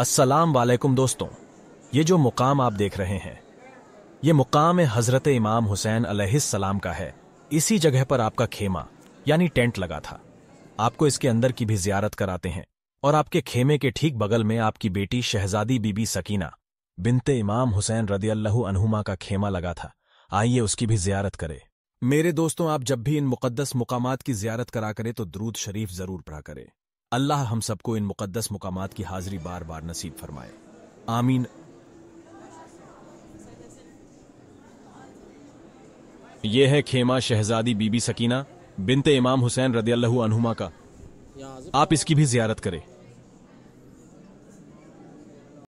अस्सलाम वालेकुम दोस्तों ये जो मुकाम आप देख रहे हैं ये मुकाम हज़रत इमाम हुसैन सलाम का है इसी जगह पर आपका खेमा यानी टेंट लगा था आपको इसके अंदर की भी जियारत कराते हैं और आपके खेमे के ठीक बगल में आपकी बेटी शहजादी बीबी सकीना बिनते इमाम हुसैन रदी अनहुमा का खेमा लगा था आइए उसकी भी जियारत करें मेरे दोस्तों आप जब भी इन मुकद्दस मुकामात की जियारत करा करें तो द्रूद शरीफ जरूर पढ़ा करें अल्लाह हम सबको इन मुकद्दस मुकाम की हाजिरी बार बार नसीब फरमाए आमीन ये है खेमा शहजादी बीबी सकीना बिनते इमाम हुसैन रदी अल्लाह का आप इसकी भी जियारत करें